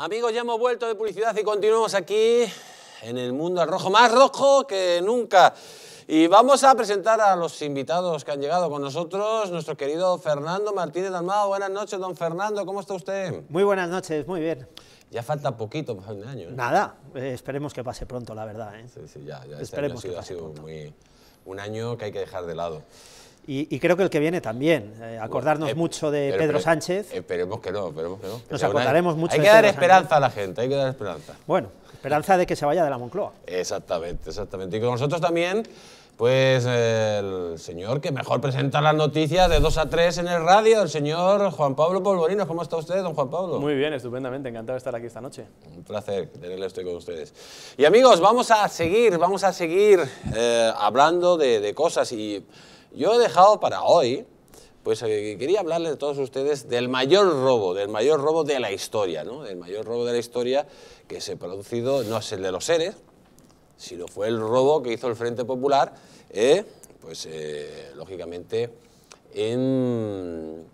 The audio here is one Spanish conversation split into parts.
Amigos, ya hemos vuelto de publicidad y continuamos aquí en el mundo al rojo, más rojo que nunca. Y vamos a presentar a los invitados que han llegado con nosotros, nuestro querido Fernando Martínez Dalmado. Buenas noches, don Fernando, ¿cómo está usted? Muy buenas noches, muy bien. Ya falta poquito para un año. ¿eh? Nada, eh, esperemos que pase pronto, la verdad. ¿eh? Sí, sí, ya, ya este esperemos que pase ha sido Muy, un año que hay que dejar de lado. Y, creo que el que viene también. Eh, acordarnos eh, mucho de Pedro Sánchez. Eh, esperemos que no, esperemos que no. Nos acordaremos mucho Hay que dar esperanza a la gente, hay que dar esperanza. Bueno, esperanza de que se vaya de la Moncloa. Exactamente, exactamente. Y con nosotros también, pues el señor que mejor presenta las noticias de 2 a 3 en el radio, el señor Juan Pablo Polvorino. ¿Cómo está usted, don Juan Pablo? Muy bien, estupendamente. Encantado de estar aquí esta noche. Un placer tenerle estoy con ustedes. Y amigos, vamos a seguir, vamos a seguir hablando de, de cosas y yo he dejado para hoy, pues eh, quería hablarles a todos ustedes del mayor robo, del mayor robo de la historia, ¿no? Del mayor robo de la historia que se ha producido, no es el de los seres, sino fue el robo que hizo el Frente Popular, eh, pues eh, lógicamente en,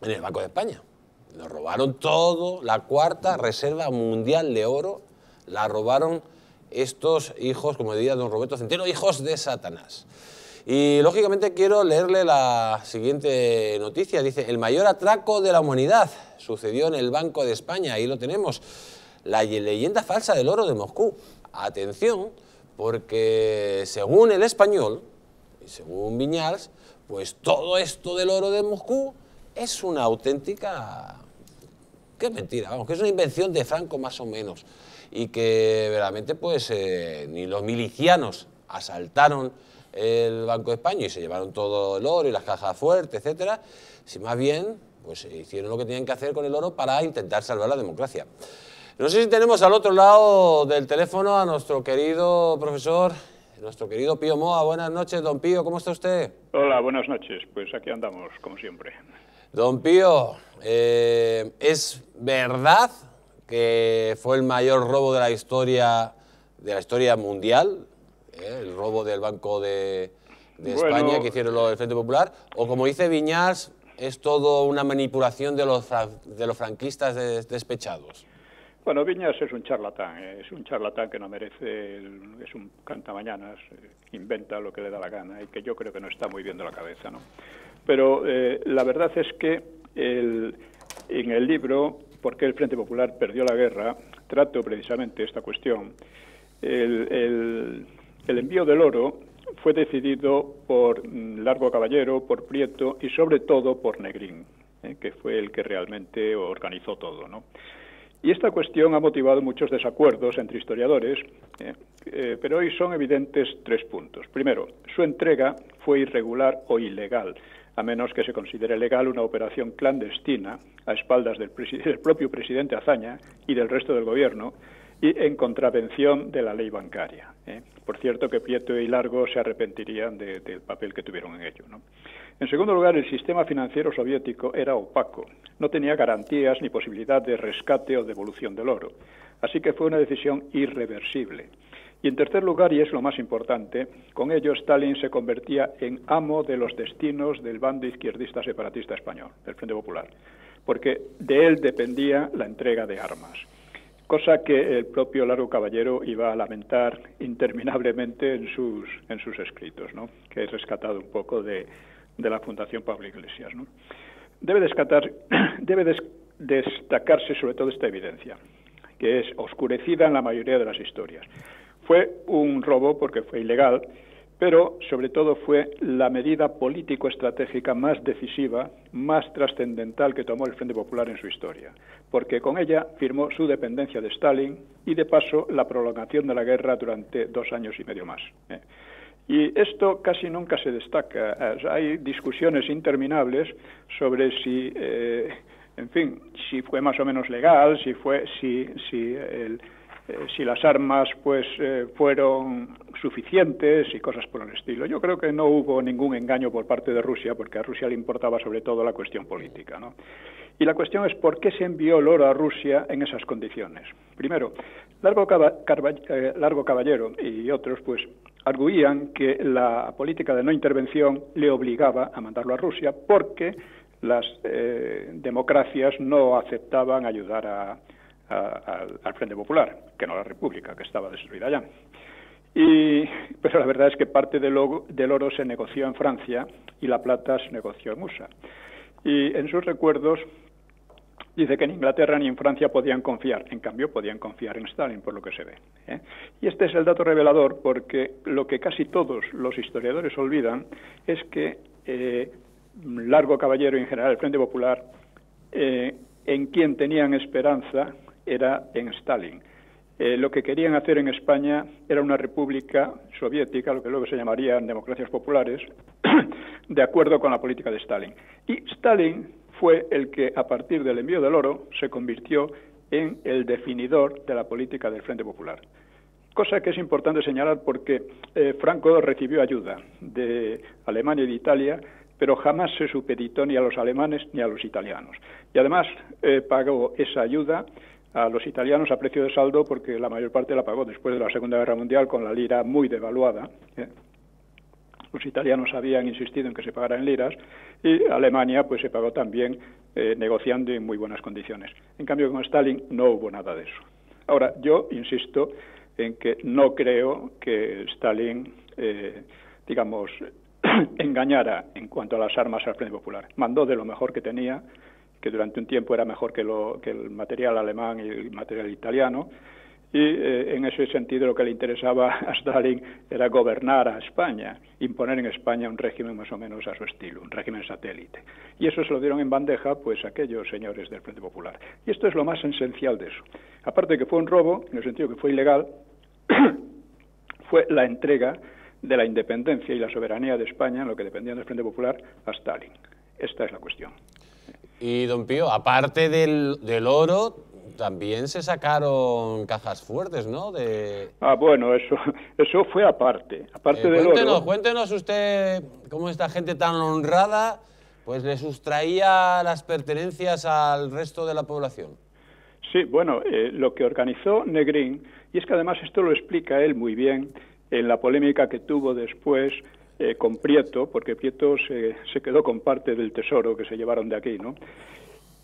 en el Banco de España. Nos robaron todo, la cuarta reserva mundial de oro, la robaron estos hijos, como diría don Roberto Centeno, hijos de Satanás. Y lógicamente quiero leerle la siguiente noticia. Dice, el mayor atraco de la humanidad sucedió en el Banco de España, ahí lo tenemos. La leyenda falsa del oro de Moscú. Atención, porque según el español, y según Viñals, pues todo esto del oro de Moscú es una auténtica... Qué mentira, vamos, que es una invención de Franco más o menos. Y que realmente pues eh, ni los milicianos asaltaron el Banco de España y se llevaron todo el oro y las cajas fuertes, etcétera, si más bien pues hicieron lo que tenían que hacer con el oro para intentar salvar la democracia. No sé si tenemos al otro lado del teléfono a nuestro querido profesor, nuestro querido Pío Moa. Buenas noches, don Pío, ¿cómo está usted? Hola, buenas noches. Pues aquí andamos, como siempre. Don Pío, eh, ¿es verdad que fue el mayor robo de la historia de la historia mundial, ¿eh? el robo del Banco de, España que hicieron los del Frente Popular, o como dice Viñas, es todo una manipulación de los, de los franquistas despechados. Bueno, Viñas es un charlatán, ¿eh? es un charlatán que no merece, es un cantamañanas, eh, inventa lo que le da la gana y que yo creo que no está muy viendo la cabeza, ¿no? Pero la verdad es que en el libro ¿Por qué el Frente Popular perdió la guerra? trato precisamente esta cuestión. el, el envío del oro fue decidido por mm, Largo Caballero, por Prieto y sobre todo por Negrín, eh, que fue el que realmente organizó todo, Y esta cuestión ha motivado muchos desacuerdos entre historiadores, eh, eh, pero hoy son evidentes tres puntos. Primero, su entrega fue irregular o ilegal, a menos que se considere legal una operación clandestina a espaldas del, propio presidente Azaña y del resto del gobierno y en contravención de la ley bancaria. Por cierto que Prieto y Largo se arrepentirían del papel que tuvieron en ello. En segundo lugar, el sistema financiero soviético era opaco, no tenía garantías ni posibilidad de rescate o devolución del oro, así que fue una decisión irreversible. Y en tercer lugar, y es lo más importante, con ello Stalin se convertía en amo de los destinos del bando izquierdista separatista español, del Frente Popular, porque de él dependía la entrega de armas cosa que el propio Largo Caballero iba a lamentar interminablemente en sus, en sus escritos, que es rescatado un poco de, la Fundación Pablo Iglesias. Debe, descatar, debe destacarse sobre todo esta evidencia, que es oscurecida en la mayoría de las historias. Fue un robo porque fue ilegal, pero sobre todo fue la medida político-estratégica más decisiva, más trascendental que tomó el Frente Popular en su historia, porque con ella firmó su dependencia de Stalin y de paso la prolongación de la guerra durante dos años y medio más. ¿eh? Y esto casi nunca se destaca. Eh, hay discusiones interminables sobre si, eh, en fin, si fue más o menos legal, si fue, si el eh, si las armas pues eh, fueron suficientes y cosas por el estilo. Yo creo que no hubo ningún engaño por parte de Rusia, porque a Rusia le importaba sobre todo la cuestión política, ¿no? Y la cuestión es por qué se envió el oro a Rusia en esas condiciones. Primero, Largo, eh, Caballero y otros pues arguían que la política de no intervención le obligaba a mandarlo a Rusia porque las democracias no aceptaban ayudar a, al Frente Popular, que no a la República, que estaba destruida ya. Y, pero la verdad es que parte del, oro, del oro se negoció en Francia y la plata se negoció en USA. Y en sus recuerdos dice que en Inglaterra ni en Francia podían confiar, en cambio podían confiar en Stalin, por lo que se ve. ¿eh? Y este es el dato revelador porque lo que casi todos los historiadores olvidan es que eh, Largo Caballero y en general el Frente Popular, eh, en quien tenían esperanza era en Stalin. Eh, lo que querían hacer en España era una república soviética, lo que luego se llamarían democracias populares, de acuerdo con la política de Stalin. Y Stalin fue el que, a partir del envío del oro, se convirtió en el definidor de la política del Frente Popular. Cosa que es importante señalar porque eh, Franco recibió ayuda de Alemania y de Italia, pero jamás se supeditó ni a los alemanes ni a los italianos. Y además eh, pagó esa ayuda a los italianos a precio de saldo porque la mayor parte la pagó después de la Segunda Guerra Mundial con la lira muy devaluada. ¿eh? Los italianos habían insistido en que se pagara en liras y Alemania pues se pagó también eh, negociando en muy buenas condiciones. En cambio con Stalin no hubo nada de eso. Ahora yo insisto en que no creo que Stalin, eh, digamos, engañara en cuanto a las armas al Frente Popular. Mandó de lo mejor que tenía que durante un tiempo era mejor que, el material alemán y el material italiano. Y eh, en ese sentido lo que le interesaba a Stalin era gobernar a España, imponer en España un régimen más o menos a su estilo, un régimen satélite. Y eso se lo dieron en bandeja pues aquellos señores del Frente Popular. Y esto es lo más esencial de eso. Aparte de que fue un robo, en el sentido que fue ilegal, fue la entrega de la independencia y la soberanía de España en lo que dependía del Frente Popular a Stalin. Esta es la cuestión. Y don Pío, aparte del, oro, también se sacaron cajas fuertes, ¿no? De... Ah, bueno, eso, eso fue aparte, aparte eh, del cuéntenos, oro. Cuéntenos usted cómo esta gente tan honrada pues le sustraía las pertenencias al resto de la población. Sí, bueno, eh, lo que organizó Negrín, y es que además esto lo explica él muy bien en la polémica que tuvo después eh, con Prieto, porque Prieto se, quedó con parte del tesoro que se llevaron de aquí, ¿no?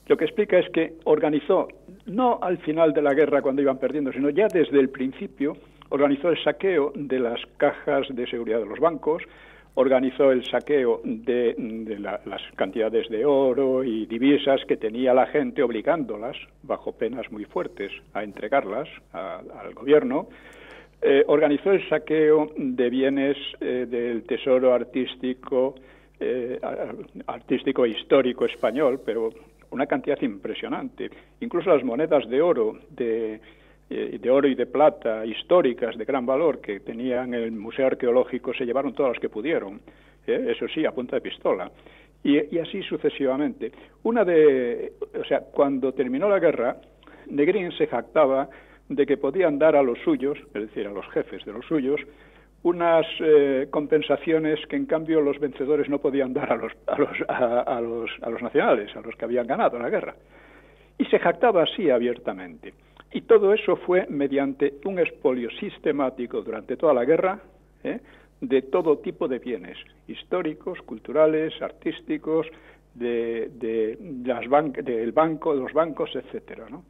Lo que explica es que organizó, no al final de la guerra cuando iban perdiendo, sino ya desde el principio, organizó el saqueo de las cajas de seguridad de los bancos, organizó el saqueo de, las cantidades de oro y divisas que tenía la gente obligándolas, bajo penas muy fuertes, a entregarlas al gobierno, eh, organizó el saqueo de bienes eh, del tesoro artístico, eh, artístico e histórico español, pero una cantidad impresionante. Incluso las monedas de oro, de, oro y de plata históricas de gran valor que tenían el Museo Arqueológico, se llevaron todas las que pudieron, eso sí, a punta de pistola. Y, así sucesivamente. Una de, o sea, cuando terminó la guerra, Negrín se jactaba de que podían dar a los suyos, es decir, a los jefes de los suyos, unas eh, compensaciones que en cambio los vencedores no podían dar a los, a los, a, los, nacionales, a los que habían ganado la guerra. Y se jactaba así abiertamente. Y todo eso fue mediante un expolio sistemático durante toda la guerra ¿eh? de todo tipo de bienes, históricos, culturales, artísticos, de, de las del banco, de los bancos, etcétera, ¿no?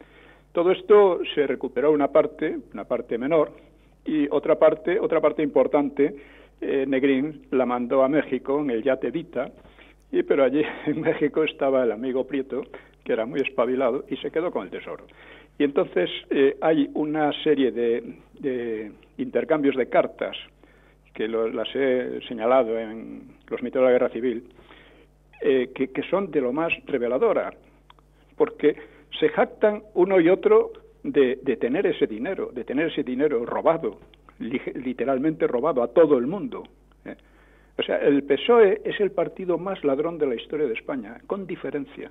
Todo esto se recuperó una parte, una parte menor, y otra parte, otra parte importante, eh, Negrín la mandó a México en el yate Vita, y, pero allí en México estaba el amigo Prieto, que era muy espabilado, y se quedó con el tesoro. Y entonces eh, hay una serie de, intercambios de cartas, que las he señalado en los mitos de la guerra civil, eh, que, que son de lo más reveladora, porque se jactan uno y otro de, tener ese dinero, de tener ese dinero robado, literalmente robado a todo el mundo. ¿eh? O sea, el PSOE es el partido más ladrón de la historia de España, con diferencia.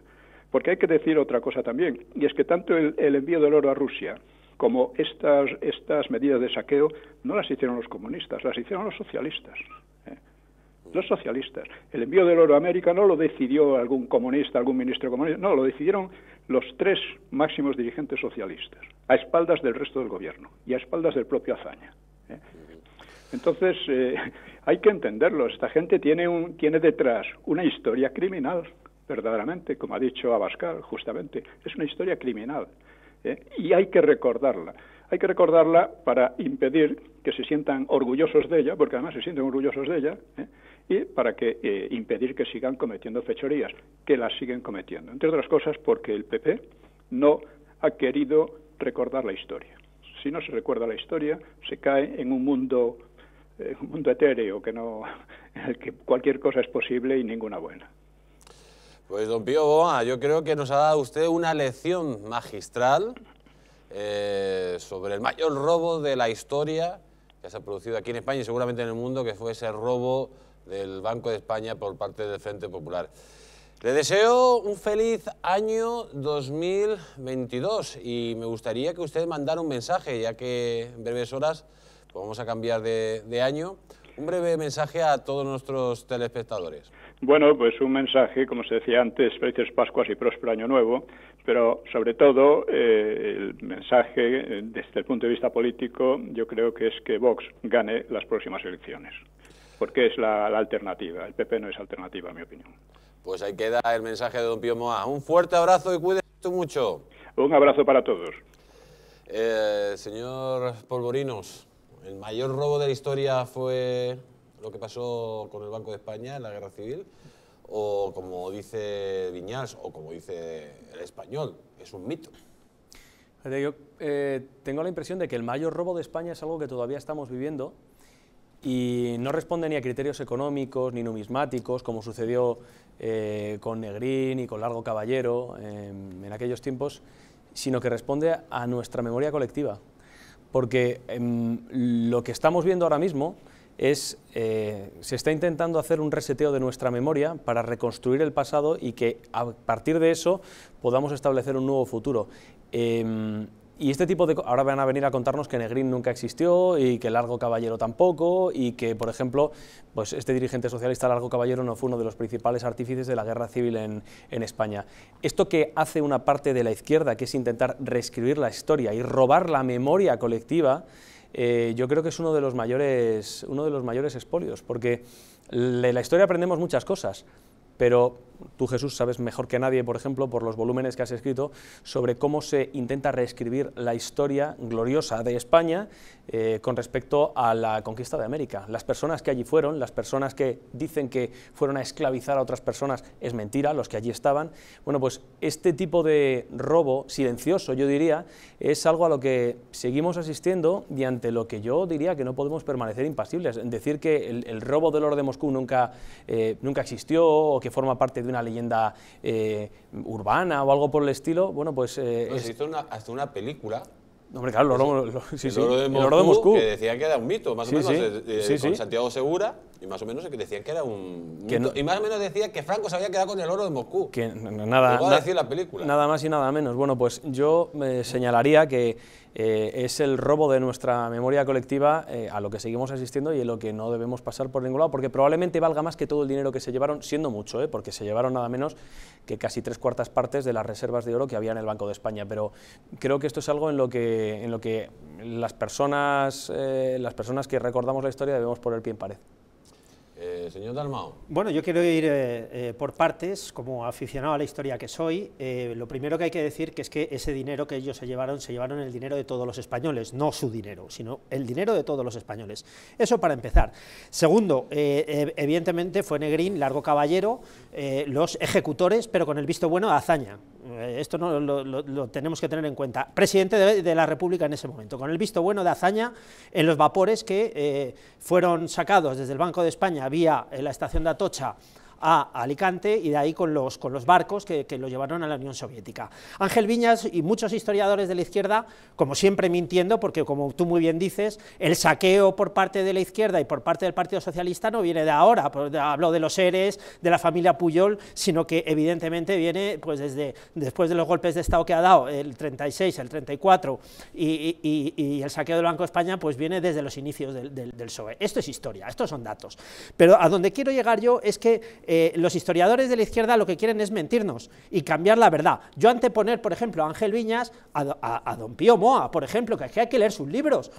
Porque hay que decir otra cosa también, y es que tanto el, envío del oro a Rusia como estas medidas de saqueo no las hicieron los comunistas, las hicieron los socialistas los socialistas. El envío del oro a América no lo decidió algún comunista, algún ministro comunista, no, lo decidieron los tres máximos dirigentes socialistas, a espaldas del resto del gobierno y a espaldas del propio Azaña. ¿eh? Entonces, eh, hay que entenderlo, esta gente tiene, un, tiene detrás una historia criminal, verdaderamente, como ha dicho Abascal, justamente, es una historia criminal. ¿eh? Y hay que recordarla. Hay que recordarla para impedir que se sientan orgullosos de ella, porque además se sienten orgullosos de ella, y para que eh, impedir que sigan cometiendo fechorías, que las siguen cometiendo. Entre otras cosas porque el PP no ha querido recordar la historia. Si no se recuerda la historia, se cae en un mundo eh, un mundo etéreo que no en el que cualquier cosa es posible y ninguna buena. Pues don Pío Boa, yo creo que nos ha dado usted una lección magistral eh, sobre el mayor robo de la historia que se ha producido aquí en España y seguramente en el mundo, que fue ese robo del Banco de España por parte del Frente Popular. Le deseo un feliz año 2022 y me gustaría que usted mandara un mensaje, ya que en breves horas vamos a cambiar de, año. Un breve mensaje a todos nuestros telespectadores. Bueno, pues un mensaje, como se decía antes, felices Pascuas y próspero Año Nuevo, pero sobre todo eh, el mensaje eh, desde el punto de vista político yo creo que es que Vox gane las próximas elecciones porque es la, alternativa. El PP no es alternativa, en mi opinión. Pues ahí queda el mensaje de don Pío Moa. Un fuerte abrazo y cuídate mucho. Un abrazo para todos. Eh, señor Polvorinos, el mayor robo de la historia fue lo que pasó con el Banco de España en la Guerra Civil, o como dice Viñas, o como dice el español, es un mito. Eh, tengo la impresión de que el mayor robo de España es algo que todavía estamos viviendo, y no responde ni a criterios económicos ni numismáticos, como sucedió eh, con Negrín y con Largo Caballero eh, en aquellos tiempos, sino que responde a nuestra memoria colectiva. Porque em, lo que estamos viendo ahora mismo es, eh, se está intentando hacer un reseteo de nuestra memoria para reconstruir el pasado y que a partir de eso podamos establecer un nuevo futuro. Em, y este tipo de... Ahora van a venir a contarnos que Negrín nunca existió y que Largo Caballero tampoco y que, por ejemplo, pues este dirigente socialista Largo Caballero no fue uno de los principales artífices de la guerra civil en, España. Esto que hace una parte de la izquierda, que es intentar reescribir la historia y robar la memoria colectiva, eh, yo creo que es uno de los mayores, uno de los mayores expolios, porque de la historia aprendemos muchas cosas, pero tú Jesús sabes mejor que nadie, por ejemplo, por los volúmenes que has escrito, sobre cómo se intenta reescribir la historia gloriosa de España eh, con respecto a la conquista de América. Las personas que allí fueron, las personas que dicen que fueron a esclavizar a otras personas, es mentira, los que allí estaban. Bueno, pues este tipo de robo silencioso, yo diría, es algo a lo que seguimos asistiendo y ante lo que yo diría que no podemos permanecer impasibles. Decir que el, robo del oro de Moscú nunca, eh, nunca existió o que forma parte de una leyenda eh, urbana o algo por el estilo, bueno, pues... Eh, hizo hasta una película claro, el oro, lo, sí, el oro, de, Moscú, el Que decían que era un mito, más o menos. Eh, eh, con Santiago Segura, y más o menos que decían que era un mito. y más o menos decían que Franco se había quedado con el oro de Moscú. Que nada. la película. Nada más y nada menos. Bueno, pues yo me eh, señalaría que es el robo de nuestra memoria colectiva a lo que seguimos asistiendo y a lo que no debemos pasar por ningún lado, porque probablemente valga más que todo el dinero que se llevaron, siendo mucho, eh, porque se llevaron nada menos que casi tres cuartas partes de las reservas de oro que había en el Banco de España. Pero creo que esto es algo en lo que en lo que las personas, eh, las personas que recordamos la historia debemos poner pie en pared. Eh, señor Dalmao. Bueno, yo quiero ir eh, por partes, como aficionado a la historia que soy. lo primero que hay que decir que es que ese dinero que ellos se llevaron, se llevaron el dinero de todos los españoles, no su dinero, sino el dinero de todos los españoles. Eso para empezar. Segundo, evidentemente fue Negrín, Largo Caballero, los ejecutores, pero con el visto bueno a hazaña. Eh, esto lo, tenemos que tener en cuenta, presidente de, la República en ese momento, con el visto bueno de hazaña en los vapores que eh, fueron sacados desde el Banco de España vía la estación de Atocha a Alicante y de ahí con los, con los barcos que, lo llevaron a la Unión Soviética. Ángel Viñas y muchos historiadores de la izquierda, como siempre mintiendo, porque como tú muy bien dices, el saqueo por parte de la izquierda y por parte del Partido Socialista no viene de ahora, Hablo de los seres, de la familia Puyol, sino que evidentemente viene pues desde después de los golpes de Estado que ha dado, el 36, el 34 y, el saqueo del Banco de España, pues viene desde los inicios del, del, del PSOE. Esto es historia, estos son datos. Pero a donde quiero llegar yo es que eh, eh, los historiadores de la izquierda lo que quieren es mentirnos y cambiar la verdad. Yo anteponer, por ejemplo, a Ángel Viñas a, don Pío Moa, por ejemplo, que hay que leer sus libros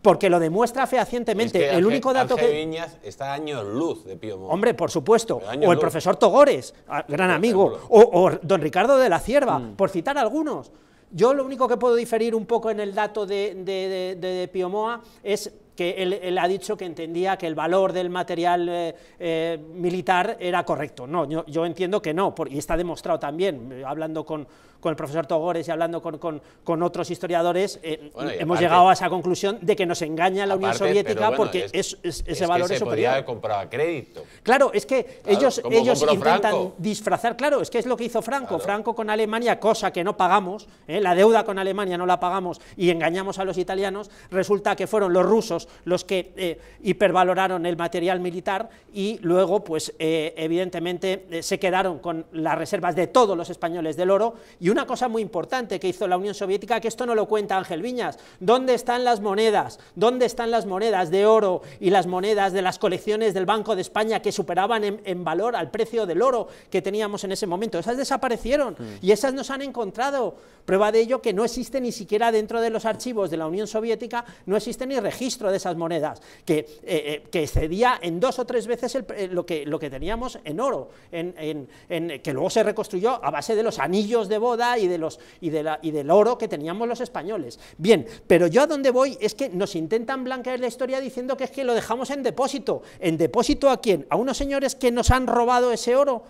porque lo demuestra fehacientemente. el único dato que. Viñas está años luz de Pío Moa. Hombre, por supuesto. O el profesor Togores, gran amigo. O, don Ricardo de la Cierva, mm. por citar algunos. Yo lo único que puedo diferir un poco en el dato de, de, de Pío Moa es que él, ha dicho que entendía que el valor del material eh, eh, militar era correcto. No, yo, entiendo que no, y está demostrado también, eh, hablando con, con el profesor Togores y hablando con, otros historiadores, eh, hemos llegado a esa conclusión de que nos engaña la Unión Soviética porque es, ese valor que se es superior. crédito. Claro, es que ellos, ellos intentan disfrazar, claro, es que es lo que hizo Franco. Franco con Alemania, cosa que no pagamos, eh, la deuda con Alemania no la pagamos y engañamos a los italianos, resulta que fueron los rusos los que eh, hipervaloraron el material militar y luego, pues evidentemente, se quedaron con las reservas de todos los españoles del oro y una cosa muy importante que hizo la Unión Soviética, que esto no lo cuenta Ángel Viñas, ¿dónde están las monedas? ¿Dónde están las monedas de oro y las monedas de las colecciones del Banco de España que superaban en, valor al precio del oro que teníamos en ese momento? Esas desaparecieron mm. y esas nos han encontrado. Prueba de ello que no existe ni siquiera dentro de los archivos de la Unión Soviética, no existe ni registro de esas monedas, que, eh, eh, excedía en dos o tres veces eh, lo, que, lo que teníamos en oro, en, en, que luego se reconstruyó a base de los anillos de boda y, de los, y, de la, y del oro que teníamos los españoles. Bien, pero yo a dónde voy es que nos intentan blanquear la historia diciendo que es que lo dejamos en depósito. ¿En depósito a quién? ¿A unos señores que nos han robado ese oro?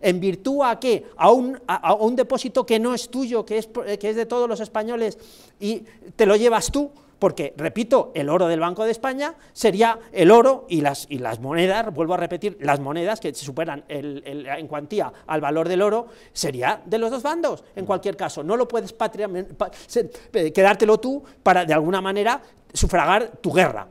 ¿En virtud a qué? A un, un depósito que no es tuyo, que es, que es de todos los españoles y te lo llevas tú porque, repito, el oro del Banco de España sería el oro y las, las monedas, vuelvo a repetir, las monedas que superan en cuantía al valor del oro, sería de los dos bandos, en cualquier caso. No lo puedes patria, quedártelo tú para, de alguna manera, sufragar tu guerra.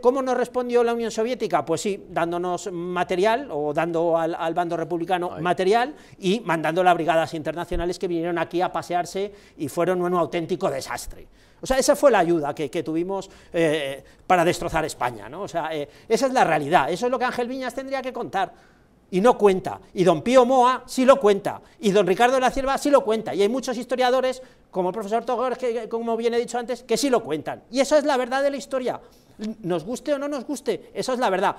¿Cómo nos respondió la Unión Soviética? Pues sí, dándonos material o dando al, bando republicano material y mandando a las brigadas internacionales que vinieron aquí a pasearse y fueron un auténtico desastre. O sea, esa fue la ayuda que, tuvimos eh, para destrozar España, ¿no? O sea, eh, esa es la realidad, eso es lo que Ángel Viñas tendría que contar, y no cuenta, y don Pío Moa sí lo cuenta, y don Ricardo de la Cierva sí lo cuenta, y hay muchos historiadores, como el profesor Togor, que, como bien he dicho antes, que sí lo cuentan, y esa es la verdad de la historia, nos guste o no nos guste, eso es la verdad,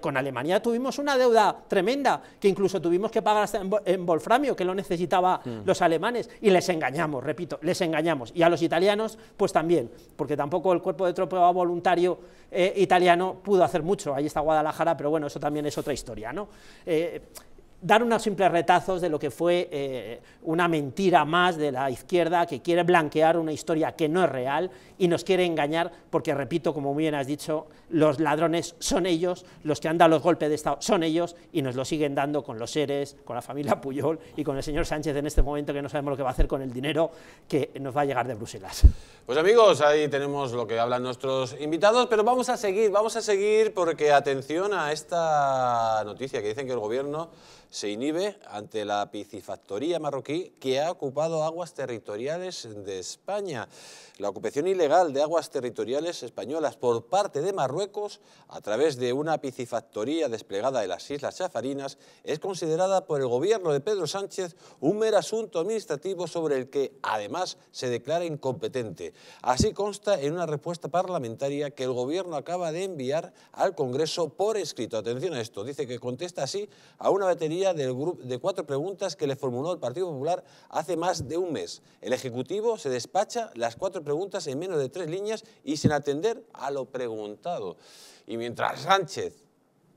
con Alemania tuvimos una deuda tremenda, que incluso tuvimos que pagar hasta en, Wolframio, que lo necesitaban mm. los alemanes, y les engañamos, repito, les engañamos. Y a los italianos, pues también, porque tampoco el cuerpo de tropa voluntario eh, italiano pudo hacer mucho. Ahí está Guadalajara, pero bueno, eso también es otra historia, ¿no? Eh, dar unos simples retazos de lo que fue eh, una mentira más de la izquierda que quiere blanquear una historia que no es real y nos quiere engañar porque, repito, como muy bien has dicho, los ladrones son ellos, los que han dado los golpes de Estado son ellos y nos lo siguen dando con los seres, con la familia Puyol y con el señor Sánchez en este momento que no sabemos lo que va a hacer con el dinero que nos va a llegar de Bruselas. Pues amigos, ahí tenemos lo que hablan nuestros invitados, pero vamos a seguir, vamos a seguir porque atención a esta noticia que dicen que el gobierno se inhibe ante la piscifactoría marroquí que ha ocupado aguas territoriales de España. La ocupación ilegal de aguas territoriales españolas por parte de Marruecos a través de una piscifactoría desplegada en las Islas Chafarinas es considerada por el gobierno de Pedro Sánchez un mero asunto administrativo sobre el que además se declara incompetente. Así consta en una respuesta parlamentaria que el gobierno acaba de enviar al Congreso por escrito. Atención a esto, dice que contesta así a una batería del grupo de cuatro preguntas que le formuló el Partido Popular hace más de un mes. El Ejecutivo se despacha las cuatro preguntas en menos de tres líneas y sin atender a lo preguntado. Y mientras Sánchez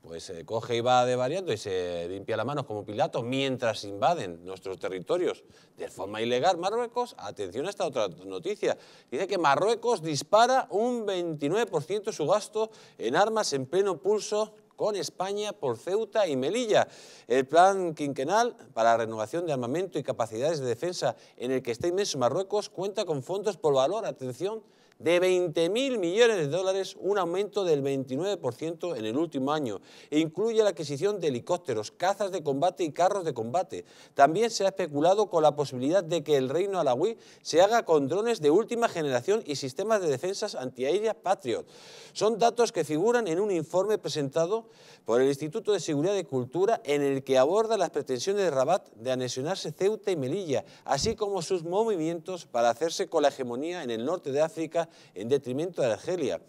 pues coge y va de variando y se limpia las manos como Pilato mientras invaden nuestros territorios de forma ilegal Marruecos. Atención a esta otra noticia. Dice que Marruecos dispara un 29% su gasto en armas en pleno pulso con España por Ceuta y Melilla. El plan quinquenal para la renovación de armamento y capacidades de defensa en el que está inmenso Marruecos cuenta con fondos por valor, atención, de 20.000 mil millones de dólares, un aumento del 29% en el último año. E incluye la adquisición de helicópteros, cazas de combate y carros de combate. También se ha especulado con la posibilidad de que el reino alawí se haga con drones de última generación y sistemas de defensas antiaéreas Patriot. Son datos que figuran en un informe presentado por el Instituto de Seguridad y Cultura en el que aborda las pretensiones de Rabat de anexionarse Ceuta y Melilla, así como sus movimientos para hacerse con la hegemonía en el norte de África en detrimento de Argelia.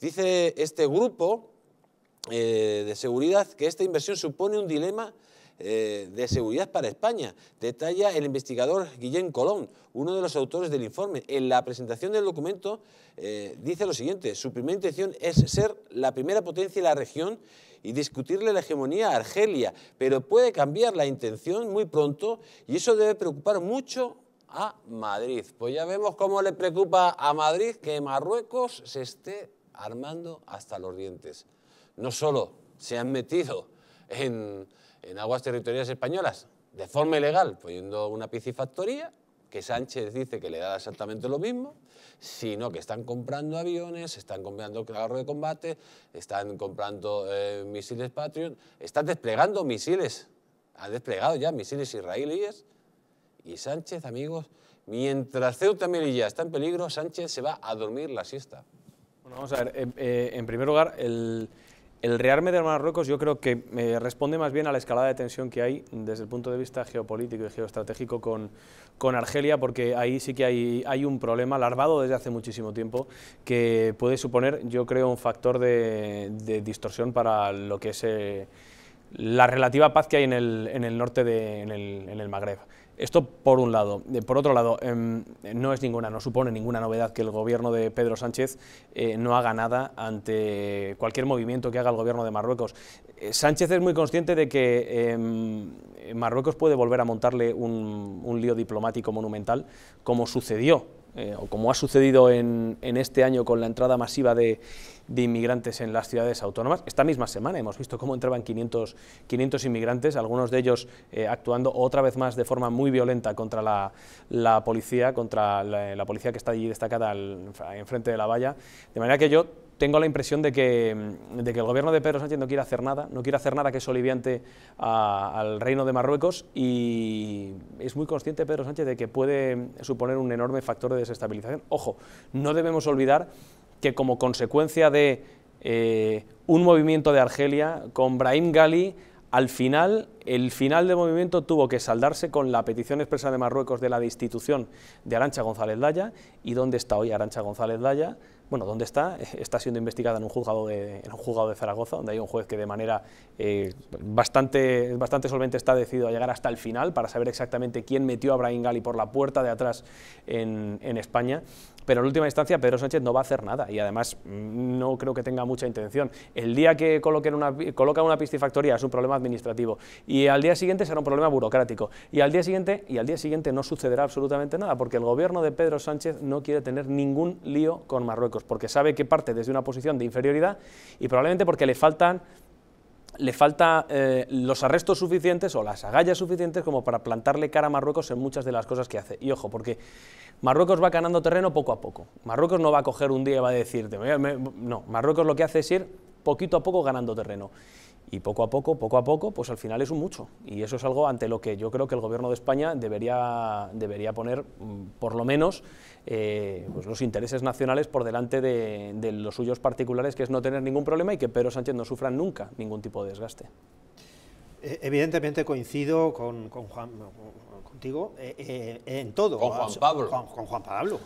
Dice este grupo eh, de seguridad que esta inversión supone un dilema eh, de seguridad para España, detalla el investigador Guillén Colón, uno de los autores del informe. En la presentación del documento eh, dice lo siguiente, su primera intención es ser la primera potencia de la región y discutirle la hegemonía a Argelia, pero puede cambiar la intención muy pronto y eso debe preocupar mucho a Madrid. Pues ya vemos cómo le preocupa a Madrid que Marruecos se esté armando hasta los dientes. No solo se han metido en, aguas territoriales españolas de forma ilegal, poniendo una piscifactoría, que Sánchez dice que le da exactamente lo mismo, sino que están comprando aviones, están comprando carros de combate, están comprando eh, misiles Patriot, están desplegando misiles, han desplegado ya misiles israelíes y Sánchez, amigos, mientras Ceuta Melilla está en peligro, Sánchez se va a dormir la siesta. Bueno, vamos a ver, em, eh, en primer lugar, el, rearme de Marruecos yo creo que eh, responde más bien a la escalada de tensión que hay desde el punto de vista geopolítico y geoestratégico con, con Argelia, porque ahí sí que hay, hay, un problema larvado desde hace muchísimo tiempo que puede suponer, yo creo, un factor de, distorsión para lo que es... Eh, la relativa paz que hay en el, en el norte, de, en, el, Magreb. Esto por un lado. Eh, por otro lado, em, no es ninguna, no supone ninguna novedad que el gobierno de Pedro Sánchez eh, no haga nada ante cualquier movimiento que haga el gobierno de Marruecos. Eh, Sánchez es muy consciente de que em, Marruecos puede volver a montarle un, lío diplomático monumental, como sucedió o como ha sucedido en, en, este año con la entrada masiva de de inmigrantes en las ciudades autónomas. Esta misma semana hemos visto cómo entraban 500, 500 inmigrantes, algunos de ellos eh, actuando otra vez más de forma muy violenta contra la, policía, contra la, policía que está allí destacada al, enfrente de la valla. De manera que yo tengo la impresión de que, el gobierno de Pedro Sánchez no quiere hacer nada, no quiere hacer nada que es a, al reino de Marruecos y es muy consciente Pedro Sánchez de que puede suponer un enorme factor de desestabilización. Ojo, no debemos olvidar que como consecuencia de eh, un movimiento de Argelia con Brahim Gali al final, el final del movimiento tuvo que saldarse con la petición expresa de Marruecos de la destitución de Arancha González Daya, y dónde está hoy Arancha González Daya? bueno, ¿dónde está? Está siendo investigada en un juzgado de, en un juzgado de Zaragoza, donde hay un juez que de manera eh, bastante, bastante solvente está decidido a llegar hasta el final para saber exactamente quién metió a Brahim Gali por la puerta de atrás en, en España pero en última instancia Pedro Sánchez no va a hacer nada y además mm, no creo que tenga mucha intención. El día que coloquen una, coloca una piscifactoría es un problema administrativo y al día siguiente será un problema burocrático y al día siguiente y al día siguiente no sucederá absolutamente nada porque el gobierno de Pedro Sánchez no quiere tener ningún lío con Marruecos porque sabe que parte desde una posición de inferioridad y probablemente porque le faltan le falta eh, los arrestos suficientes o las agallas suficientes como para plantarle cara a Marruecos en muchas de las cosas que hace. Y ojo, porque Marruecos va ganando terreno poco a poco. Marruecos no va a coger un día y va a decirte, no, Marruecos lo que hace es ir poquito a poco ganando terreno y poco a poco, poco a poco, pues al final es un mucho. Y eso es algo ante lo que yo creo que el Gobierno de España debería, debería poner, mm, por lo menos, eh, pues los intereses nacionales por delante de, los suyos particulares, que es no tener ningún problema y que Pedro Sánchez no sufra nunca ningún tipo de desgaste. Eh, evidentemente coincido con, contigo eh, en todo. Juan Pablo. Con, Juan Pablo.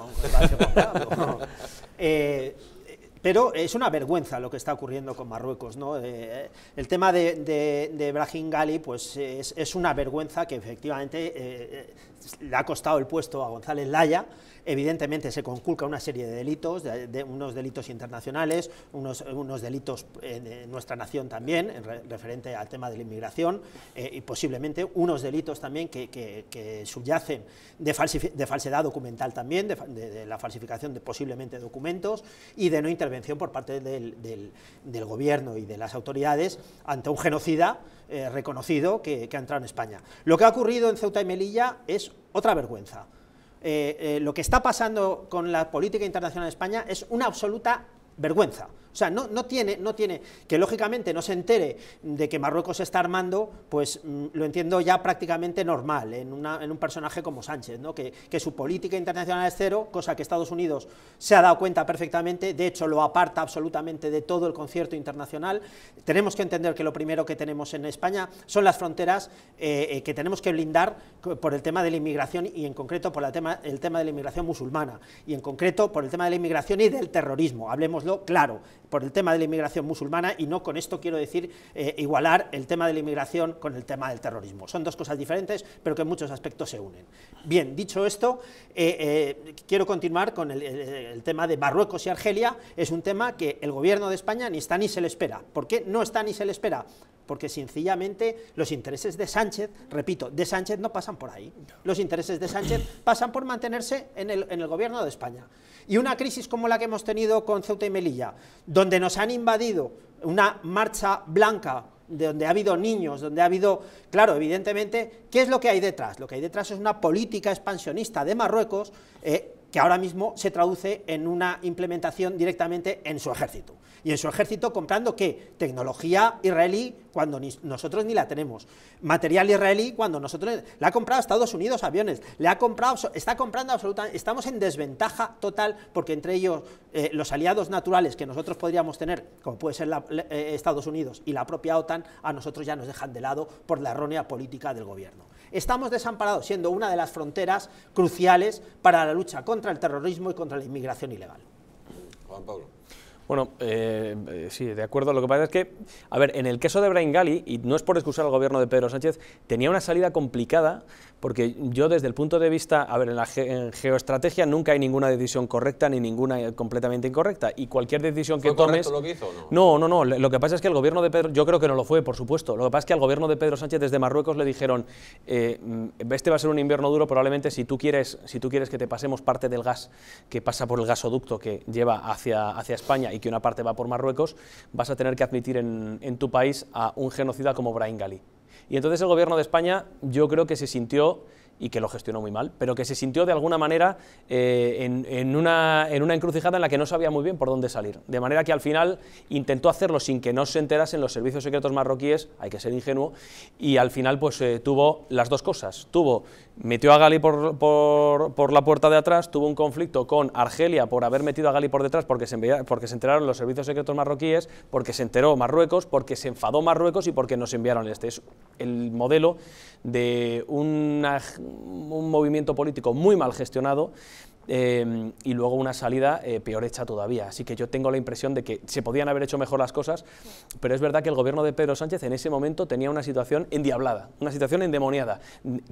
Pero es una vergüenza lo que está ocurriendo con Marruecos. ¿no? Eh, eh, el tema de, de, Brahim pues, es, una vergüenza que efectivamente eh, le ha costado el puesto a González Laya, evidentemente se conculca una serie de delitos, de, unos delitos internacionales, unos, delitos en eh, de nuestra nación también, referente al tema de la inmigración, eh, y posiblemente unos delitos también que, subyacen de, falsedad documental también, de, la falsificación de posiblemente documentos y de no intervención por parte del gobierno y de las autoridades ante un genocida eh, reconocido que, ha entrado en España. Lo que ha ocurrido en Ceuta y Melilla es otra vergüenza. Eh, eh, lo que está pasando con la política internacional de España es una absoluta vergüenza. O sea, no, no, tiene, no tiene, que lógicamente no se entere de que Marruecos se está armando, pues mm, lo entiendo ya prácticamente normal en, un personaje como Sánchez, ¿no? que, que su política internacional es cero, cosa que Estados Unidos se ha dado cuenta perfectamente, de hecho lo aparta absolutamente de todo el concierto internacional. Tenemos que entender que lo primero que tenemos en España son las fronteras eh, eh, que tenemos que blindar por el tema de la inmigración y en concreto por tema, el tema de la inmigración musulmana y en concreto por el tema de la inmigración y del terrorismo, hablemoslo claro por el tema de la inmigración musulmana y no con esto quiero decir eh, igualar el tema de la inmigración con el tema del terrorismo. Son dos cosas diferentes, pero que en muchos aspectos se unen. Bien, dicho esto, eh, eh, quiero continuar con el, tema de Marruecos y Argelia. Es un tema que el gobierno de España ni está ni se le espera. ¿Por qué no está ni se le espera? porque sencillamente los intereses de Sánchez, repito, de Sánchez no pasan por ahí. Los intereses de Sánchez pasan por mantenerse en el, gobierno de España. Y una crisis como la que hemos tenido con Ceuta y Melilla, donde nos han invadido una marcha blanca donde ha habido niños, donde ha habido, claro, evidentemente, ¿qué es lo que hay detrás? Lo que hay detrás es una política expansionista de Marruecos eh, que ahora mismo se traduce en una implementación directamente en su ejército. Y en su ejército comprando qué? Tecnología israelí cuando nosotros ni la tenemos. Material israelí cuando nosotros... Le ha comprado a Estados Unidos aviones, le ha comprado, está comprando absolutamente... Estamos en desventaja total porque entre ellos eh, los aliados naturales que nosotros podríamos tener, como puede ser eh, Estados Unidos y la propia OTAN, a nosotros ya nos dejan de lado por la errónea política del gobierno. Estamos desamparados, siendo una de las fronteras cruciales para la lucha contra el terrorismo y contra la inmigración ilegal. Juan Pablo. Bueno, eh, eh, sí, de acuerdo. Lo que pasa es que, a ver, en el caso de brain Gali, y no es por excusar al gobierno de Pedro Sánchez, tenía una salida complicada porque yo desde el punto de vista, a ver, en la geoestrategia nunca hay ninguna decisión correcta ni ninguna eh, completamente incorrecta y cualquier decisión que tomes lo que hizo, ¿no? no, no, lo que pasa es que el gobierno de Pedro yo creo que no lo fue, por supuesto. Lo que pasa es que al gobierno de Pedro Sánchez desde Marruecos le dijeron, eh, mm, este va a ser un invierno duro probablemente si tú quieres si tú quieres que te pasemos parte del gas que pasa por el gasoducto que lleva hacia hacia España y que una parte va por Marruecos, vas a tener que admitir en, tu país a un genocida como Brahim Ghali. Y entonces el gobierno de España yo creo que se sintió y que lo gestionó muy mal, pero que se sintió de alguna manera eh, en, una, en, una, encrucijada en la que no sabía muy bien por dónde salir. De manera que al final intentó hacerlo sin que no se enterasen los servicios secretos marroquíes, hay que ser ingenuo, y al final pues eh, tuvo las dos cosas. Tuvo metió a Gali por, por, por, la puerta de atrás, tuvo un conflicto con Argelia por haber metido a Gali por detrás porque se, porque se enteraron los servicios secretos marroquíes, porque se enteró Marruecos, porque se enfadó Marruecos y porque nos enviaron este. Es el modelo de un movimiento político muy mal gestionado Em, y luego una salida eh, peor hecha todavía. Así que yo tengo la impresión de que se podían haber hecho mejor las cosas, pero es verdad que el gobierno de Pedro Sánchez en ese momento tenía una situación endiablada, una situación endemoniada,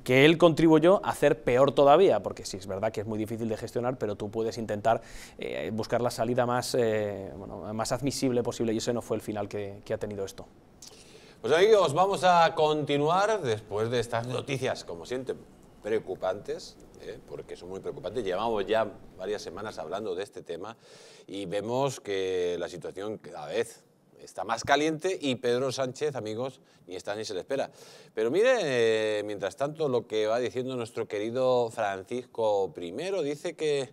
que él contribuyó a hacer peor todavía, porque sí, es verdad que es muy difícil de gestionar, pero tú puedes intentar eh, buscar la salida más, eh, bueno, más admisible posible y ese no fue el final que, ha tenido esto. Pues amigos, vamos a continuar después de estas noticias, como siempre, preocupantes ¿eh? porque son muy preocupantes. Llevamos ya varias semanas hablando de este tema y vemos que la situación cada vez está más caliente y Pedro Sánchez, amigos, ni está ni se le espera. Pero mire, eh, mientras tanto, lo que va diciendo nuestro querido Francisco I, dice que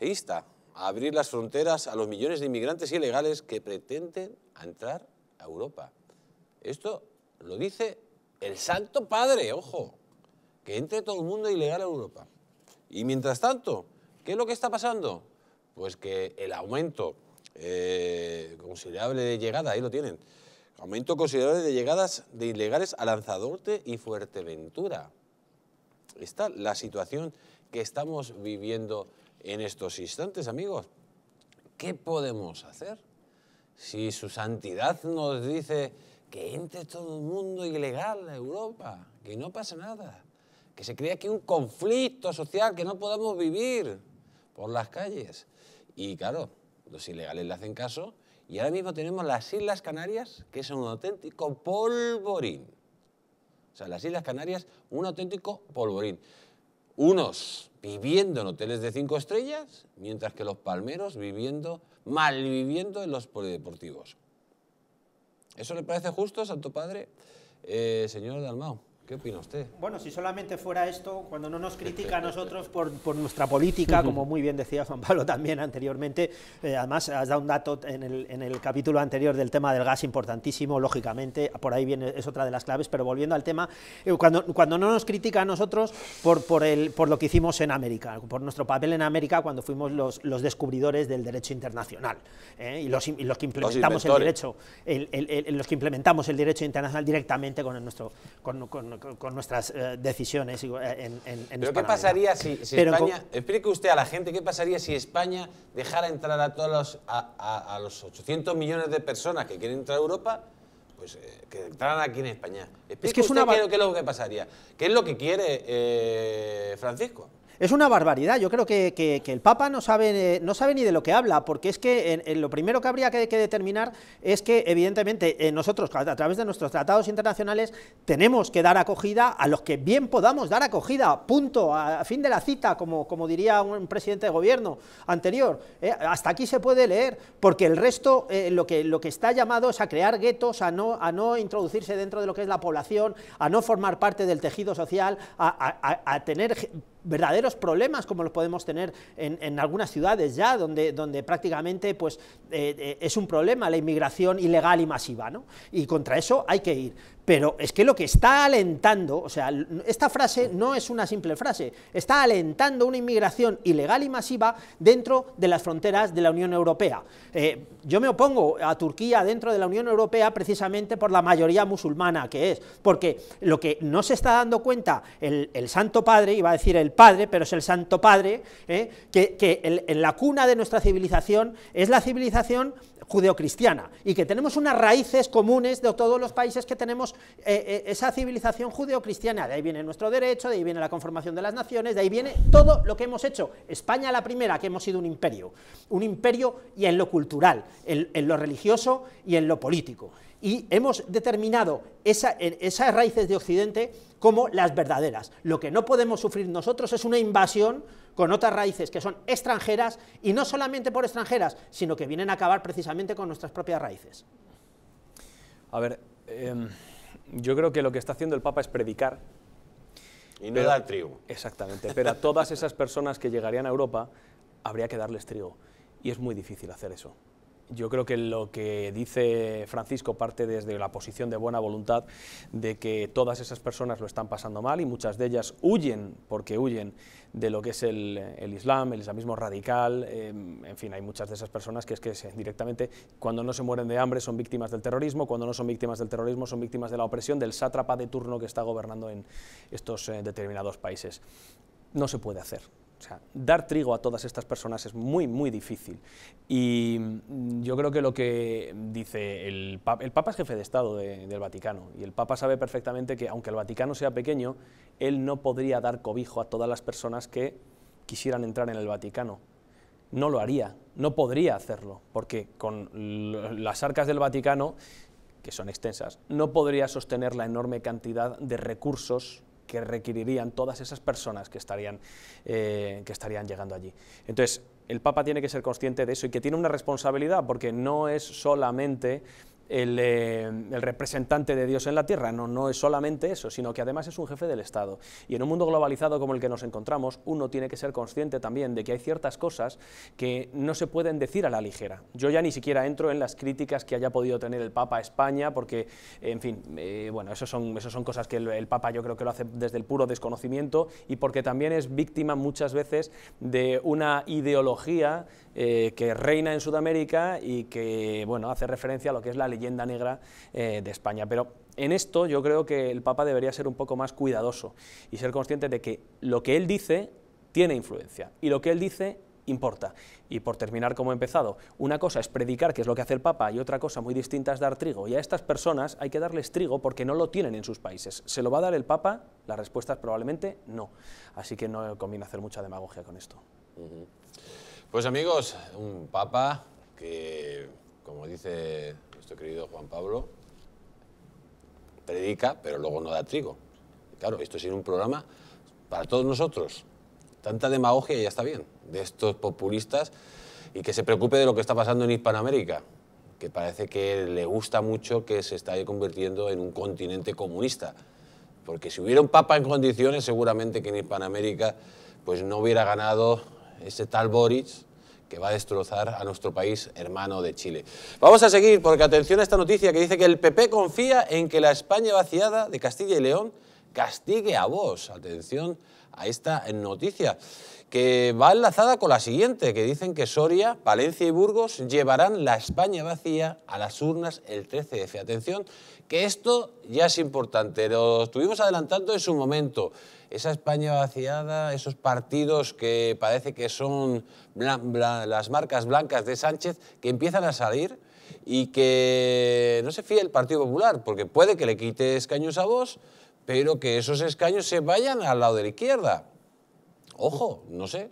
insta a abrir las fronteras a los millones de inmigrantes ilegales que pretenden entrar a Europa. Esto lo dice el Santo Padre, ojo, que entre todo el mundo ilegal a Europa. Y mientras tanto, ¿qué es lo que está pasando? Pues que el aumento eh, considerable de llegadas, ahí lo tienen, aumento considerable de llegadas de ilegales a Lanzadorte y Fuerteventura. Esta la situación que estamos viviendo en estos instantes, amigos. ¿Qué podemos hacer? Si su santidad nos dice que entre todo el mundo ilegal a Europa, que no pasa nada, que se crea aquí un conflicto social que no podamos vivir por las calles. Y claro, los ilegales le hacen caso y ahora mismo tenemos las Islas Canarias, que es un auténtico polvorín. O sea, las Islas Canarias, un auténtico polvorín. Unos viviendo en hoteles de cinco estrellas, mientras que los palmeros viviendo, malviviendo en los polideportivos. ¿Eso le parece justo, Santo Padre? Eh, señor Dalmao. ¿Qué opina usted? Bueno, si solamente fuera esto, cuando no nos critica a nosotros por, nuestra política, como muy bien decía Juan Pablo también anteriormente, eh, además has dado un dato en el, en el, capítulo anterior del tema del gas importantísimo, lógicamente, por ahí viene, es otra de las claves, pero volviendo al tema, eh, cuando, cuando no nos critica a nosotros por, por, el, por lo que hicimos en América, por nuestro papel en América cuando fuimos los, los descubridores del derecho internacional eh, y, los, que implementamos el derecho, el, los que implementamos el derecho internacional directamente con nuestro... con con, nuestras eh, decisiones eh, en, en, ¿Pero qué pasaría si, España... Explique usted a la gente qué pasaría si España dejara entrar a todos los, a, los 800 millones de personas que quieren entrar a Europa pues, eh, que entraran aquí en España. es una... qué, es lo que pasaría. ¿Qué es lo que quiere Francisco? Es una barbaridad, yo creo que, el Papa eh, no sabe, ni de lo que habla, porque es que en, lo primero que habría que, determinar es que, evidentemente, eh, nosotros, a, través de nuestros tratados internacionales, tenemos que dar acogida a los que bien podamos dar acogida, punto, a, fin de la cita, como, diría un presidente de gobierno anterior. Eh, hasta aquí se puede leer, porque el resto lo, que, está llamado es a crear guetos, a no, a no introducirse dentro de lo que es la población, a no formar parte del tejido social, a tener verdaderos problemas como los podemos tener en, algunas ciudades ya, donde, donde prácticamente pues, eh, eh, es un problema la inmigración ilegal y masiva, ¿no? y contra eso hay que ir. Pero es que lo que está alentando, o sea, esta frase no es una simple frase, está alentando una inmigración ilegal y masiva dentro de las fronteras de la Unión Europea. Eh, yo me opongo a Turquía dentro de la Unión Europea precisamente por la mayoría musulmana que es, porque lo que no se está dando cuenta el, Santo Padre, iba a decir el Padre, pero es el Santo Padre, eh, que, en la cuna de nuestra civilización es la civilización judeocristiana y que tenemos unas raíces comunes de todos los países que tenemos eh, eh, esa civilización judeocristiana. De ahí viene nuestro derecho, de ahí viene la conformación de las naciones, de ahí viene todo lo que hemos hecho. España la primera, que hemos sido un imperio. Un imperio y en lo cultural, en, lo religioso y en lo político. Y hemos determinado esas raíces de Occidente como las verdaderas. Lo que no podemos sufrir nosotros es una invasión con otras raíces que son extranjeras, y no solamente por extranjeras, sino que vienen a acabar precisamente con nuestras propias raíces. A ver, em, yo creo que lo que está haciendo el Papa es predicar. Y no dar trigo. Exactamente, pero a todas esas personas que llegarían a Europa habría que darles trigo. Y es muy difícil hacer eso. Yo creo que lo que dice Francisco parte desde la posición de buena voluntad de que todas esas personas lo están pasando mal y muchas de ellas huyen porque huyen de lo que es el, Islam, el islamismo radical, em, en fin, hay muchas de esas personas que es que directamente cuando no se mueren de hambre son víctimas del terrorismo, cuando no son víctimas del terrorismo son víctimas de la opresión del sátrapa de turno que está gobernando en estos eh, determinados países. No se puede hacer, o sea, dar trigo a todas estas personas es muy, muy difícil. Y mm, yo creo que lo que dice el Papa, el Papa es jefe de Estado del Vaticano, y el Papa sabe perfectamente que, aunque el Vaticano sea pequeño, él no podría dar cobijo a todas las personas que quisieran entrar en el Vaticano. No lo haría, no podría hacerlo, porque con las arcas del Vaticano, que son extensas, no podría sostener la enorme cantidad de recursos que requerirían todas esas personas que estarían, eh, que estarían llegando allí. Entonces, el Papa tiene que ser consciente de eso y que tiene una responsabilidad porque no es solamente eh, el, representante de Dios en la tierra. No, no es solamente eso, sino que además es un jefe del Estado. Y en un mundo globalizado como el que nos encontramos, uno tiene que ser consciente también de que hay ciertas cosas que no se pueden decir a la ligera. Yo ya ni siquiera entro en las críticas que haya podido tener el Papa a España, porque, en fin, eh, bueno, eso son, son cosas que el, Papa yo creo que lo hace desde el puro desconocimiento y porque también es víctima muchas veces de una ideología eh, que reina en Sudamérica y que, bueno, hace referencia a lo que es la leyenda negra eh, de España. Pero en esto yo creo que el Papa debería ser un poco más cuidadoso y ser consciente de que lo que él dice tiene influencia y lo que él dice importa. Y por terminar como he empezado, una cosa es predicar, que es lo que hace el Papa, y otra cosa muy distinta es dar trigo. Y a estas personas hay que darles trigo porque no lo tienen en sus países. ¿Se lo va a dar el Papa? La respuesta es probablemente no. Así que no conviene hacer mucha demagogia con esto. Pues amigos, un Papa que, como dice nuestro querido Juan Pablo, predica, pero luego no da trigo. Claro, esto es un programa para todos nosotros. Tanta demagogia ya está bien, de estos populistas, y que se preocupe de lo que está pasando en Hispanoamérica, que parece que le gusta mucho que se esté convirtiendo en un continente comunista. Porque si hubiera un papa en condiciones, seguramente que en Hispanoamérica pues no hubiera ganado ese tal Boric, que va a destrozar a nuestro país hermano de Chile. Vamos a seguir, porque atención a esta noticia que dice que el PP confía en que la España vaciada de Castilla y León castigue a vos. Atención a esta noticia, que va enlazada con la siguiente, que dicen que Soria, Valencia y Burgos llevarán la España vacía a las urnas el 13 de febrero... Atención, que esto ya es importante, lo estuvimos adelantando en su momento. Esa España vaciada, esos partidos que parece que son las marcas blancas de Sánchez, que empiezan a salir y que no se fíe el Partido Popular, porque puede que le quite escaños a vos, pero que esos escaños se vayan al lado de la izquierda. Ojo, no sé.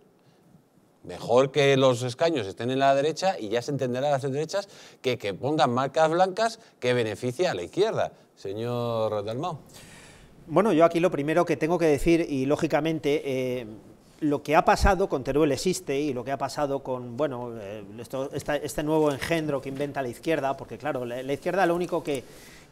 Mejor que los escaños estén en la derecha y ya se entenderá las derechas que, pongan marcas blancas que beneficia a la izquierda. Señor Dalmau. Bueno, yo aquí lo primero que tengo que decir, y lógicamente eh, lo que ha pasado con Teruel existe y lo que ha pasado con bueno eh, este nuevo engendro que inventa la izquierda, porque claro, la izquierda lo único que,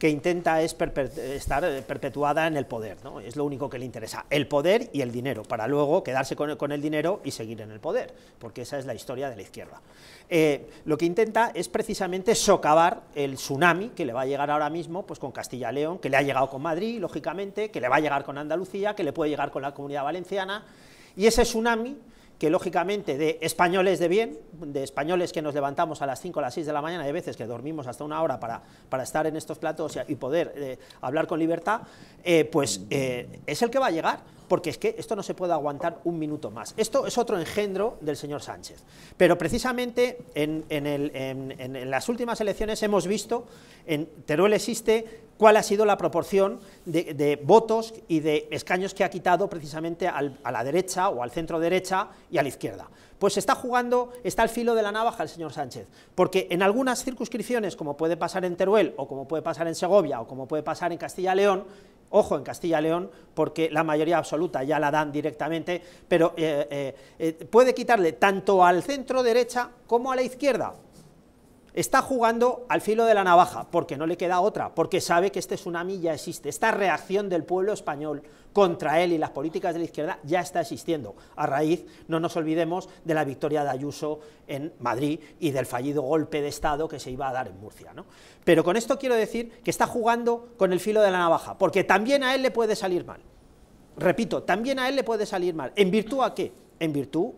que intenta estar eh, perpetuada en el poder, ¿no? es lo único que le interesa, el poder y el dinero, para luego quedarse con, el dinero y seguir en el poder, porque esa es la historia de la izquierda. Eh, lo que intenta es precisamente socavar el tsunami que le va a llegar ahora mismo pues, con Castilla y León, que le ha llegado con Madrid, lógicamente, que le va a llegar con Andalucía, que le puede llegar con la Comunidad Valenciana, y ese tsunami que lógicamente de españoles de bien, de españoles que nos levantamos a las 5 o las 6 de la mañana, de veces que dormimos hasta una hora para, estar en estos platos y poder eh, hablar con libertad, eh, pues eh, es el que va a llegar porque es que esto no se puede aguantar un minuto más. Esto es otro engendro del señor Sánchez. Pero precisamente en, las últimas elecciones hemos visto, en Teruel existe cuál ha sido la proporción de, votos y de escaños que ha quitado precisamente a la derecha o al centro derecha y a la izquierda. Pues está jugando, está al filo de la navaja el señor Sánchez, porque en algunas circunscripciones, como puede pasar en Teruel o como puede pasar en Segovia o como puede pasar en Castilla y León, Ojo en Castilla León, porque la mayoría absoluta ya la dan directamente, pero eh, eh, eh, puede quitarle tanto al centro derecha como a la izquierda. Está jugando al filo de la navaja, porque no le queda otra, porque sabe que este tsunami ya existe. Esta reacción del pueblo español contra él y las políticas de la izquierda ya está existiendo. A raíz, no nos olvidemos, de la victoria de Ayuso en Madrid y del fallido golpe de Estado que se iba a dar en Murcia. Pero con esto quiero decir que está jugando con el filo de la navaja, porque también a él le puede salir mal. Repito, también a él le puede salir mal. ¿En virtud a qué? En virtud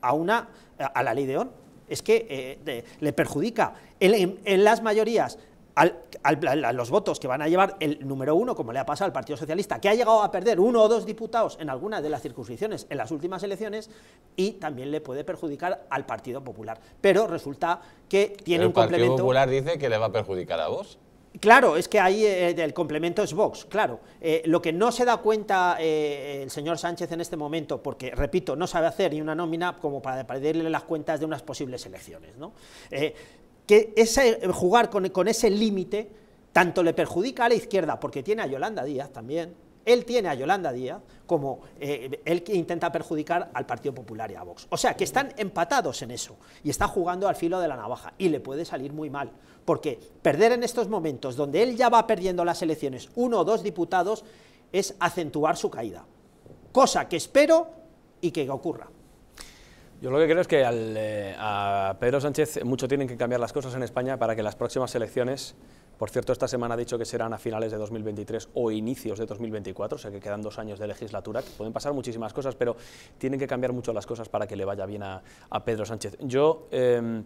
a, una, a la ley de ON es que eh, le perjudica. En, las mayorías, a los votos que van a llevar el número uno, como le ha pasado al Partido Socialista, que ha llegado a perder uno o dos diputados en alguna de las circunscripciones en las últimas elecciones, y también le puede perjudicar al Partido Popular. Pero resulta que tiene un complemento... El Partido Popular dice que le va a perjudicar a vos. Claro, es que ahí eh, el complemento es Vox, claro. Eh, lo que no se da cuenta eh, el señor Sánchez en este momento, porque, repito, no sabe hacer ni una nómina como para pedirle las cuentas de unas posibles elecciones, ¿no? que ese, jugar con ese límite tanto le perjudica a la izquierda, porque tiene a Yolanda Díaz también, él tiene a Yolanda Díaz como el eh, que intenta perjudicar al Partido Popular y a Vox. O sea, que están empatados en eso y está jugando al filo de la navaja y le puede salir muy mal, porque perder en estos momentos donde él ya va perdiendo las elecciones uno o dos diputados es acentuar su caída, cosa que espero y que ocurra. Yo lo que creo es que eh, a Pedro Sánchez mucho tienen que cambiar las cosas en España para que las próximas elecciones por cierto, esta semana ha dicho que serán a finales de 2023 o inicios de 2024, o sea que quedan dos años de legislatura, que pueden pasar muchísimas cosas, pero tienen que cambiar mucho las cosas para que le vaya bien a, Pedro Sánchez. Yo em,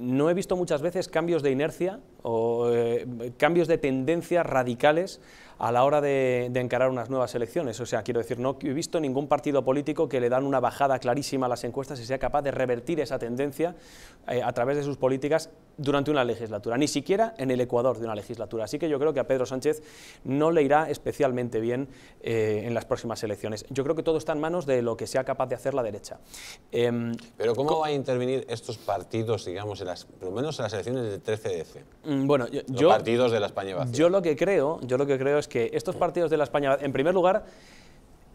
no he visto muchas veces cambios de inercia o eh, cambios de tendencia radicales a la hora de, encarar unas nuevas elecciones. O sea, quiero decir, no he visto ningún partido político que le dan una bajada clarísima a las encuestas y sea capaz de revertir esa tendencia eh, a través de sus políticas durante una legislatura, ni siquiera en el Ecuador de una legislatura. Así que yo creo que a Pedro Sánchez no le irá especialmente bien eh, en las próximas elecciones. Yo creo que todo está en manos de lo que sea capaz de hacer la derecha. Em, Pero ¿cómo va a intervenir estos partidos, digamos, en las, por lo menos en las elecciones del 13F? Mm, bueno, yo, los partidos de la España vacía. Yo lo que creo, yo lo que creo es que estos partidos de la España, en primer lugar,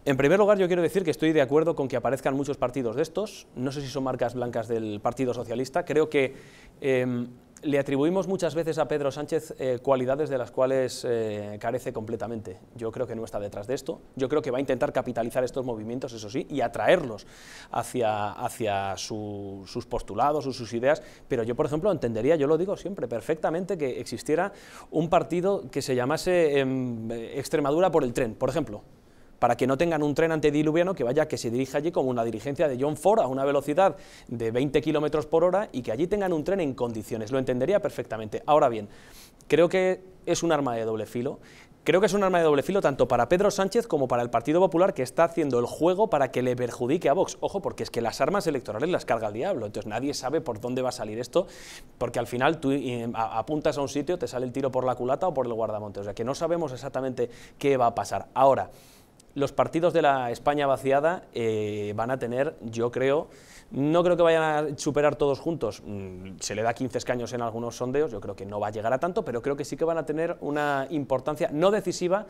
en primer lugar, yo quiero decir que estoy de acuerdo con que aparezcan muchos partidos de estos. No sé si son marcas blancas del Partido Socialista. Creo que em, le atribuimos muchas veces a Pedro Sánchez eh, cualidades de las cuales eh, carece completamente. Yo creo que no está detrás de esto. Yo creo que va a intentar capitalizar estos movimientos, eso sí, y atraerlos hacia, hacia sus postulados o sus ideas. Pero yo, por ejemplo, entendería, yo lo digo siempre, perfectamente que existiera un partido que se llamase em, Extremadura por el tren, por ejemplo para que no tengan un tren antediluviano que vaya, que se dirija allí como una dirigencia de John Ford a una velocidad de 20 kilómetros por hora y que allí tengan un tren en condiciones. Lo entendería perfectamente. Ahora bien, creo que es un arma de doble filo. Creo que es un arma de doble filo tanto para Pedro Sánchez como para el Partido Popular que está haciendo el juego para que le perjudique a Vox. Ojo, porque es que las armas electorales las carga el diablo, entonces nadie sabe por dónde va a salir esto, porque al final tú eh, apuntas a un sitio, te sale el tiro por la culata o por el guardamonte. O sea que no sabemos exactamente qué va a pasar. Ahora, los partidos de la España vaciada eh, van a tener, yo creo, no creo que vayan a superar todos juntos, mm, se le da 15 escaños en algunos sondeos, yo creo que no va a llegar a tanto, pero creo que sí que van a tener una importancia no decisiva,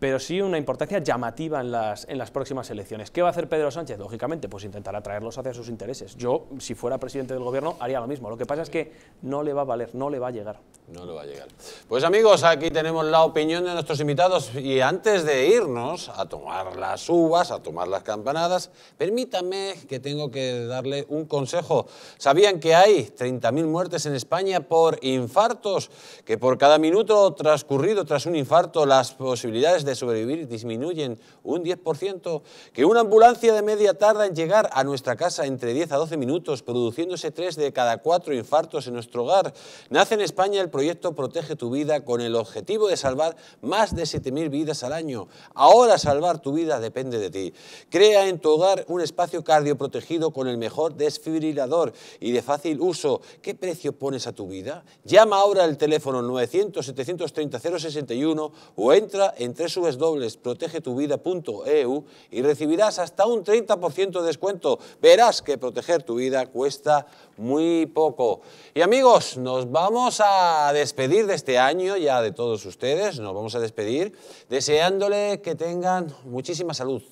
pero sí una importancia llamativa en las, en las próximas elecciones. ¿Qué va a hacer Pedro Sánchez? Lógicamente, pues intentará atraerlos hacia sus intereses. Yo, si fuera presidente del gobierno, haría lo mismo. Lo que pasa es que no le va a valer, no le va a llegar. No le va a llegar. Pues amigos, aquí tenemos la opinión de nuestros invitados y antes de irnos a tomar las uvas, a tomar las campanadas, permítanme que tengo que darle un consejo. ¿Sabían que hay 30.000 muertes en España por infartos? Que por cada minuto transcurrido tras un infarto las posibilidades de de sobrevivir disminuyen un 10%, que una ambulancia de media tarda en llegar a nuestra casa entre 10 a 12 minutos, produciéndose 3 de cada 4 infartos en nuestro hogar. Nace en España el proyecto Protege tu vida con el objetivo de salvar más de 7.000 vidas al año. Ahora salvar tu vida depende de ti. Crea en tu hogar un espacio cardioprotegido con el mejor desfibrilador y de fácil uso. ¿Qué precio pones a tu vida? Llama ahora al teléfono 900 730 061 o entra en tres www.protegetuvida.eu y recibirás hasta un 30% de descuento. Verás que proteger tu vida cuesta muy poco. Y amigos, nos vamos a despedir de este año ya de todos ustedes, nos vamos a despedir deseándole que tengan muchísima salud,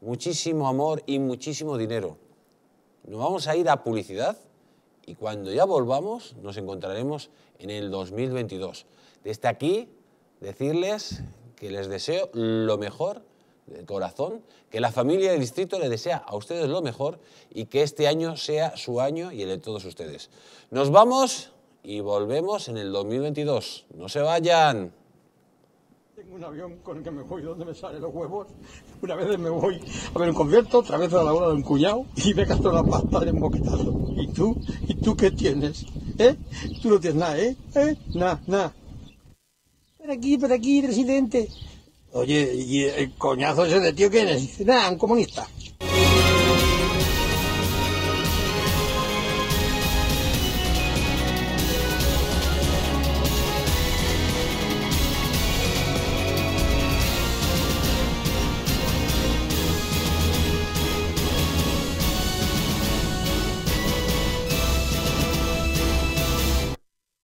muchísimo amor y muchísimo dinero. Nos vamos a ir a publicidad y cuando ya volvamos nos encontraremos en el 2022. Desde aquí, decirles que les deseo lo mejor de corazón, que la familia del distrito le desea a ustedes lo mejor y que este año sea su año y el de todos ustedes. Nos vamos y volvemos en el 2022. No se vayan. Tengo un avión con el que me voy donde me salen los huevos. Una vez me voy a ver un concierto, otra vez a la hora de un cuñado y me gasto la pasta de un ¿Y tú? ¿Y tú qué tienes? ¿Eh? Tú no tienes nada, ¿eh? ¿Eh? Nada, nada. Por aquí, por aquí, presidente. Oye, ¿y el coñazo ese de tío quién es? nada, un comunista.